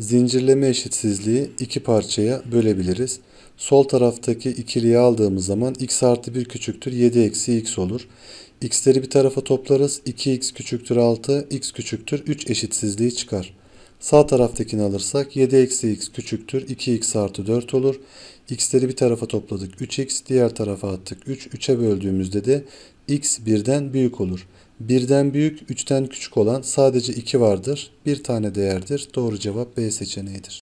Zincirleme eşitsizliği iki parçaya bölebiliriz. Sol taraftaki ikiliyi aldığımız zaman x artı 1 küçüktür 7 eksi x olur. x'leri bir tarafa toplarız. 2x küçüktür 6, x küçüktür 3 eşitsizliği çıkar. Sağ taraftakini alırsak 7 eksi x küçüktür. 2x artı 4 olur. x'leri bir tarafa topladık 3x. Diğer tarafa attık 3. 3'e böldüğümüzde de x 1'den büyük olur. 1'den büyük 3'ten küçük olan sadece 2 vardır. Bir tane değerdir. Doğru cevap B seçeneğidir.